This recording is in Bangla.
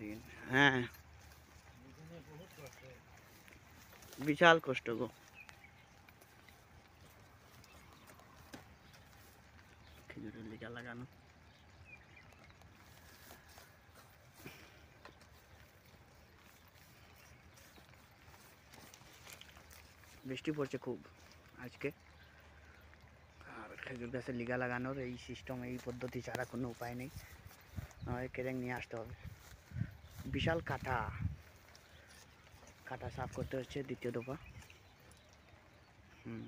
দিন হ্যাঁ বিশাল কষ্ট গো খেজুরের লিকা লাগানো বৃষ্টি পড়ছে খুব আজকে আর খেজুর গাছে লিগা লাগানোর এই সিস্টেম এই পদ্ধতি ছাড়া কোনো উপায় নেই আমাদের কেরেং নিয়ে আসতে হবে বিশাল কাঁথা কাঁটা সাফ করতে হচ্ছে দ্বিতীয় দফা হুম